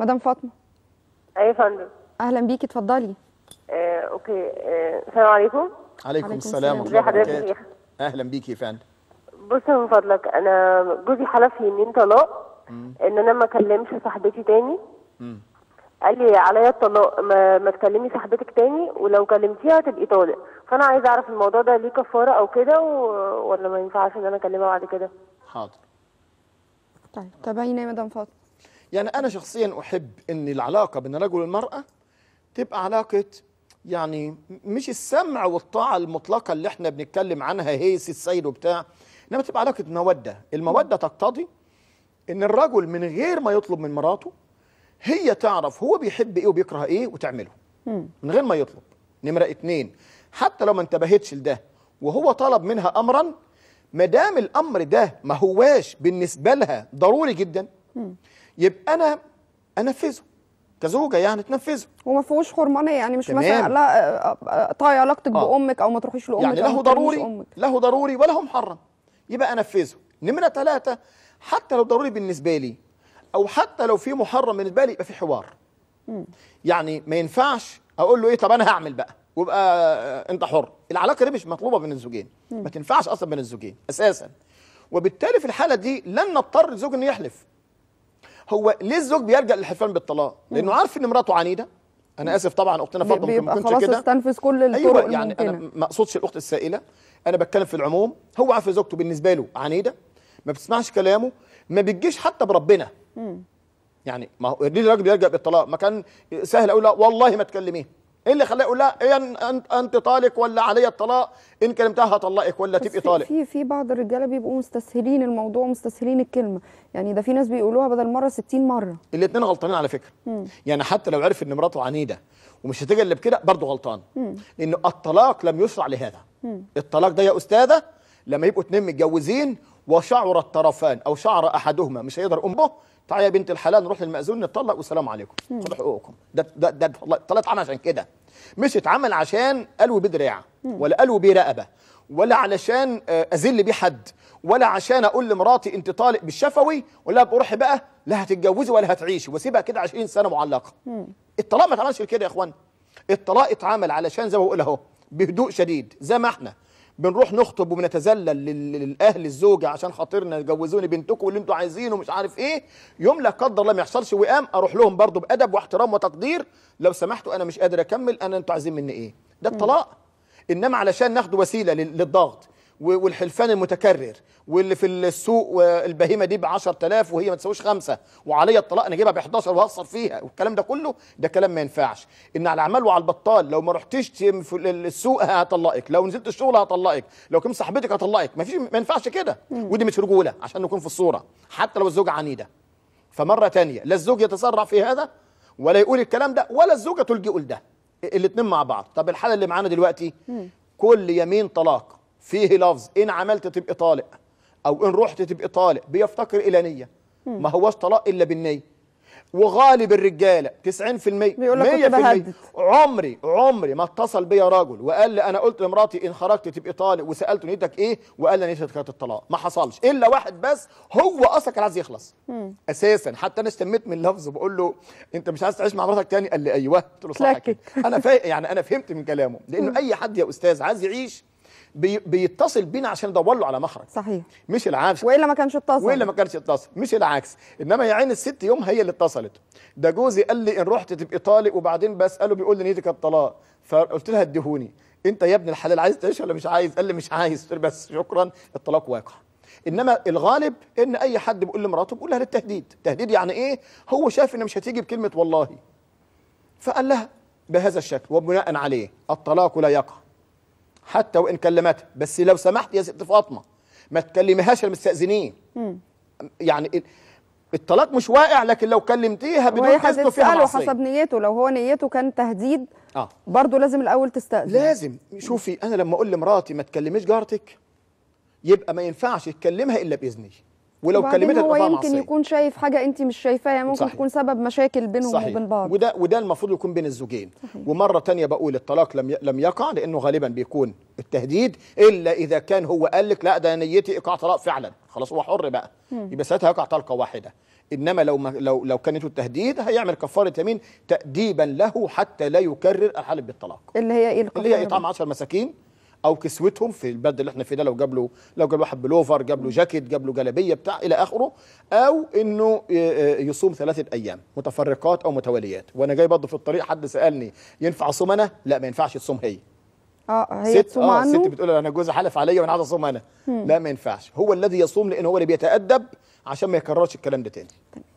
مدام فاطمه أيوة يا فندم اهلا بيكي اتفضلي آه، اوكي آه، السلام آه، عليكم عليكم السلام ورحمه الله وبركاته اهلا بيكي يا فندم بص من فضلك انا جوزي حلف لي ان طلاق ان انا ما اكلمش صاحبتي تاني قال لي عليا الطلاق ما, ما تكلمي صاحبتك تاني ولو كلمتيها تبقي طالق فانا عايزه اعرف الموضوع ده ليه كفاره او كده و... ولا ما ينفعش ان انا اكلمها بعد كده حاضر طيب تابعينا يا مدام فاطمه يعني أنا شخصيا أحب أن العلاقة بين الرجل والمرأة تبقى علاقة يعني مش السمع والطاعة المطلقة اللي احنا بنتكلم عنها هيس السيد وبتاع إنما تبقى علاقة مودة المودة تقتضي إن الرجل من غير ما يطلب من مراته هي تعرف هو بيحب إيه وبيكره إيه وتعمله من غير ما يطلب نمرة اتنين حتى لو ما انتبهتش لده وهو طلب منها أمرا ما دام الأمر ده ما هواش بالنسبة لها ضروري جدا يبقى انا انفذه كزوجه يعني تنفذه وما فيهوش حرمانيه يعني مش تمام. مثلا لا آه، آه، طاي علاقتك آه. بامك او ما تروحيش لامك يعني له ضروري أمك. له ضروري ولا هو محرم يبقى انفذه نمره ثلاثه حتى لو ضروري بالنسبه لي او حتى لو في محرم بالنسبه لي يبقى في حوار م. يعني ما ينفعش اقول له ايه طب انا هعمل بقى وابقى آه، انت حر العلاقه دي مش مطلوبه بين الزوجين ما تنفعش اصلا بين الزوجين اساسا وبالتالي في الحاله دي لن نضطر الزوج انه يحلف هو ليه الزوج بيلجا للحلفان بالطلاق لانه عارف ان مراته عنيده انا اسف طبعا اختنا فاطمه ما كنتش كده استنفذ كل أيوة، الطرق أيوة يعني الممكنة. انا ما اقصدش الاخت السائله انا بتكلم في العموم هو عارف زوجته بالنسبه له عنيده ما بتسمعش كلامه ما بتجيش حتى بربنا مم. يعني ما هو ليه الراجل بيلجا بالطلاق ما كان سهل اقول لا والله ما تكلميه ايه اللي خلاه يقول لها إيه، انت طالق ولا عليا الطلاق ان كلمتها هطلقك ولا تبقي طالق في في بعض الرجاله بيبقوا مستسهلين الموضوع مستسهلين الكلمه يعني ده في ناس بيقولوها بدل مره 60 مره الاثنين غلطانين على فكره مم. يعني حتى لو عرف ان مراته عنيده ومش هتجلب كده بكده برضه غلطان مم. لان الطلاق لم يشرع لهذا مم. الطلاق ده يا استاذه لما يبقوا اتنين متجوزين وشعر الطرفان او شعر احدهما مش هيقدر امه تعالى يا بنت الحلال نروح للمأذون نتطلق والسلام عليكم خدوا حقوقكم ده ده ده طلعت عشان كده مش اتعمل عشان قالوا بدراع ولا قالوا برقبه ولا علشان آه، اذل بيه حد ولا عشان اقول لمراتي انت طالق بالشفوي ولا بروح بقى لا هتتجوزي ولا هتعيشي واسيبها كده 20 سنه معلقه الطلاق ما اتعملش كده يا اخوان الطلاق اتعمل علشان زي ما بقول اهو بهدوء شديد زي ما احنا بنروح نخطب وبنتذلل للاهل الزوجه عشان خاطرنا جوزوني بنتكم واللي انتوا عايزينه مش عارف ايه يوم لا قدر الله ما يحصلش وئام اروح لهم برضه بادب واحترام وتقدير لو سمحتوا انا مش قادر اكمل انا انتوا عايزين مني ايه ده الطلاق انما علشان ناخد وسيله للضغط والحلفان المتكرر واللي في السوق والبهيمه دي ب 10000 وهي ما تساويش خمسه وعليا الطلاق انا اجيبها ب 11 وهخسر فيها والكلام ده كله ده كلام ما ينفعش ان على العمال وعلى البطال لو ما رحتش في السوق هطلقك لو نزلت الشغل هطلقك لو كنت صاحبتك هطلقك ما فيش ما ينفعش كده ودي مش رجوله عشان نكون في الصوره حتى لو الزوجه عنيده فمره ثانيه لا الزوج يتسرع في هذا ولا يقول الكلام ده ولا الزوجه تلجئ لده الاثنين مع بعض طب الحاله اللي معانا دلوقتي كل يمين طلاق فيه لفظ إن عملت تبقى طالق أو إن رحت تبقى طالق بيفتقر إلى نية ما هوش طلاق إلا بالنية وغالب الرجالة 90% بيقول لك المية عمري عمري ما اتصل بيا راجل وقال لي أنا قلت لمراتي إن خرجت تبقى طالق وسألته نيتك إيه وقال لي نيتك كانت الطلاق ما حصلش إلا واحد بس هو أصلا كان عايز يخلص مم. أساسا حتى أنا استميت من لفظه بقول له أنت مش عايز تعيش مع مراتك تاني قال لي أيوه قلت له صح أنا فا... يعني أنا فهمت من كلامه لأنه مم. أي حد يا أستاذ عايز يعيش بي بيتصل بينا عشان ندور له على مخرج صحيح مش العكس والا ما كانش اتصل والا ما كانش اتصل مش العكس انما يا عين الست يوم هي اللي اتصلت ده جوزي قال لي ان رحت تبقي طالق وبعدين بساله بيقول لي نيتك الطلاق فقلت لها اديهوني انت يا ابن الحلال عايز تعيش ولا مش عايز قال لي مش عايز قلت بس شكرا الطلاق واقع انما الغالب ان اي حد بيقول لمراته بيقول لها للتهديد تهديد يعني ايه هو شاف ان مش هتيجي بكلمه والله فقال لها بهذا الشكل وبناء عليه الطلاق لا يقع حتى وان كلمتها بس لو سمحت يا ست فاطمه ما تكلمهاش تستاذنيه يعني الطلاق مش واقع لكن لو كلمتيها بدون قصد فيها معصيه حسب نيته لو هو نيته كان تهديد اه برضه لازم الاول تستاذن لازم شوفي انا لما اقول لمراتي ما تكلميش جارتك يبقى ما ينفعش تكلمها الا باذني ولو كلمتها هو يمكن معصية. يكون شايف حاجه انت مش شايفاها يعني ممكن صحيح. تكون سبب مشاكل بينهم صحيح. وبين بعض وده وده المفروض يكون بين الزوجين صحيح. ومره تانية بقول الطلاق لم لم يقع لانه غالبا بيكون التهديد الا اذا كان هو قال لك لا ده نيتي ايقاع طلاق فعلا خلاص هو حر بقى م. يبقى ساعتها يقع طلقه واحده انما لو ما لو لو كانت التهديد هيعمل كفاره يمين تاديبا له حتى لا يكرر الحلف بالطلاق اللي هي ايه اللي هي اطعام 10 مساكين او كسوتهم في البلد اللي احنا فيه ده لو جاب له لو جاب واحد بلوفر جاب له جاكيت جاب له جلابيه بتاع الى اخره او انه آه، يصوم ثلاثه ايام متفرقات او متواليات وانا جاي برضه في الطريق حد سالني ينفع اصوم انا لا ما ينفعش تصوم هي اه, آه، هي ست اه عنه؟ ست بتقول انا جوزي حلف عليا وانا عايز اصوم انا لا ما ينفعش هو الذي يصوم لان هو اللي بيتادب عشان ما يكررش الكلام ده تاني طيب.